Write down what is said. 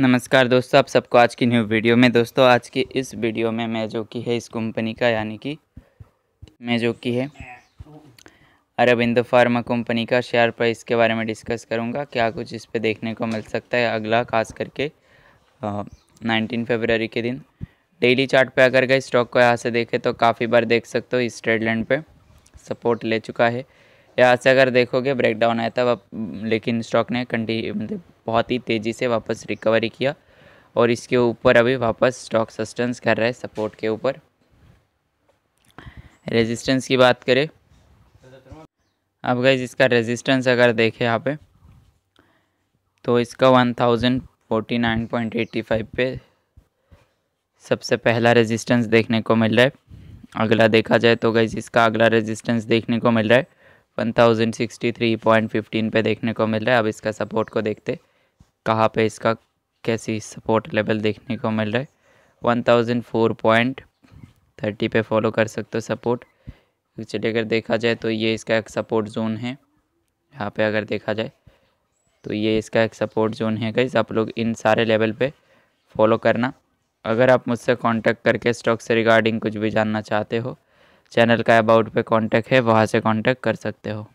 नमस्कार दोस्तों आप सबको आज की न्यू वीडियो में दोस्तों आज की इस वीडियो में मैं जो की है इस कंपनी का यानी कि मैं जो की है अरबिंदो फार्मा कंपनी का शेयर प्राइस के बारे में डिस्कस करूंगा क्या कुछ इस पे देखने को मिल सकता है अगला खास करके नाइनटीन फेबररी के दिन डेली चार्ट पे अगर गए स्टॉक को यहाँ से देखें तो काफ़ी बार देख सकते हो इस ट्रेड लैंड पे सपोर्ट ले चुका है यहाँ से अगर देखोगे ब्रेकडाउन आया था लेकिन स्टॉक ने कंटी मतलब बहुत ही तेज़ी से वापस रिकवरी किया और इसके ऊपर अभी वापस स्टॉक सस्टेंस कर रहा है सपोर्ट के ऊपर रेजिस्टेंस की बात करें अब गई इसका रेजिस्टेंस अगर देखें यहाँ पे तो इसका one thousand forty nine point eighty five पे सबसे पहला रेजिस्टेंस देखने को मिल रहा है अगला देखा जाए तो गई इसका अगला रेजिस्टेंस देखने को मिल रहा है one thousand sixty three point fifteen पे देखने को मिल रहा है अब इसका सपोर्ट को देखते कहाँ पे इसका कैसी सपोर्ट लेवल देखने को मिल रहा है one thousand four point thirty पर फॉलो कर सकते हो सपोर्ट एक्चुअली अगर देखा जाए तो ये इसका एक सपोर्ट जोन है यहाँ पे अगर देखा जाए तो ये इसका एक सपोर्ट जोन है गाइज आप लोग इन सारे लेवल पे फॉलो करना अगर आप मुझसे कांटेक्ट करके स्टॉक से रिगार्डिंग कुछ भी जानना चाहते हो चैनल का अबाउट पे कांटेक्ट है वहाँ से कांटेक्ट कर सकते हो